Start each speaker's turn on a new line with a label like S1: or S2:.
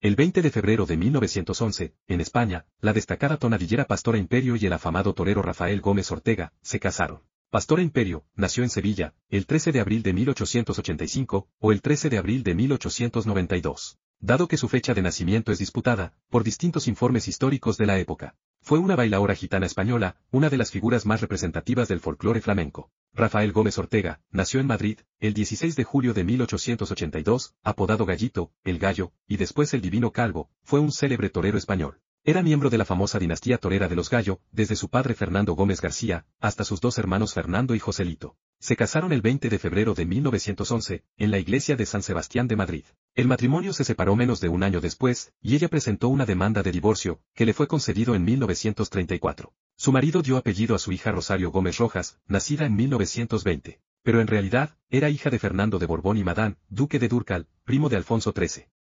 S1: El 20 de febrero de 1911, en España, la destacada tonadillera Pastora Imperio y el afamado torero Rafael Gómez Ortega, se casaron. Pastora Imperio, nació en Sevilla, el 13 de abril de 1885, o el 13 de abril de 1892. Dado que su fecha de nacimiento es disputada, por distintos informes históricos de la época. Fue una bailaora gitana española, una de las figuras más representativas del folclore flamenco. Rafael Gómez Ortega, nació en Madrid, el 16 de julio de 1882, apodado Gallito, el Gallo, y después el Divino Calvo, fue un célebre torero español. Era miembro de la famosa dinastía torera de los Gallo, desde su padre Fernando Gómez García, hasta sus dos hermanos Fernando y Joselito. Se casaron el 20 de febrero de 1911, en la iglesia de San Sebastián de Madrid. El matrimonio se separó menos de un año después, y ella presentó una demanda de divorcio, que le fue concedido en 1934. Su marido dio apellido a su hija Rosario Gómez Rojas, nacida en 1920, pero en realidad, era hija de Fernando de Borbón y Madán, duque de Durcal, primo de Alfonso XIII.